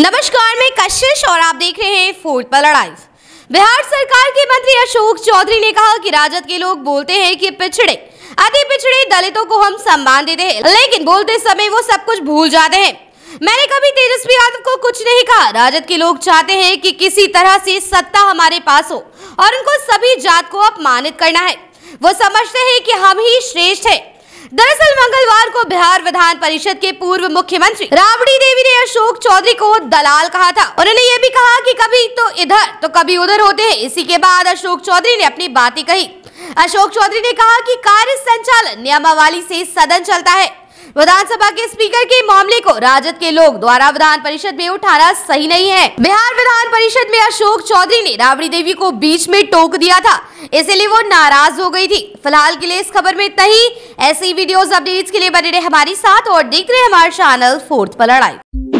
नमस्कार मैं कशिश और आप देख रहे हैं फोर्थ पर लड़ाई बिहार सरकार के मंत्री अशोक चौधरी ने कहा कि राजद के लोग बोलते हैं कि पिछड़े अति पिछड़े दलितों को हम सम्मान देते हैं लेकिन बोलते समय वो सब कुछ भूल जाते हैं मैंने कभी तेजस्वी यादव को कुछ नहीं कहा राजद के लोग चाहते हैं कि किसी तरह से सत्ता हमारे पास हो और उनको सभी जात को अपमानित करना है वो समझते है की हम ही श्रेष्ठ है दरअसल को बिहार विधान परिषद के पूर्व मुख्यमंत्री राबड़ी देवी ने अशोक चौधरी को दलाल कहा था उन्होंने ये भी कहा कि कभी तो इधर तो कभी उधर होते हैं इसी के बाद अशोक चौधरी ने अपनी बातें कही अशोक चौधरी ने कहा कि कार्य संचालन नियमावली से सदन चलता है विधानसभा के स्पीकर के मामले को राजद के लोग द्वारा विधान परिषद में उठाना सही नहीं है बिहार विधान परिषद में अशोक चौधरी ने राबड़ी देवी को बीच में टोक दिया था इसलिए वो नाराज हो गयी थी फिलहाल के लिए इस खबर में इतना ही ऐसी वीडियोस अपडेट्स के लिए बने रहे हमारे साथ और देख रहे हमारे चैनल फोर्थ पर लड़ाई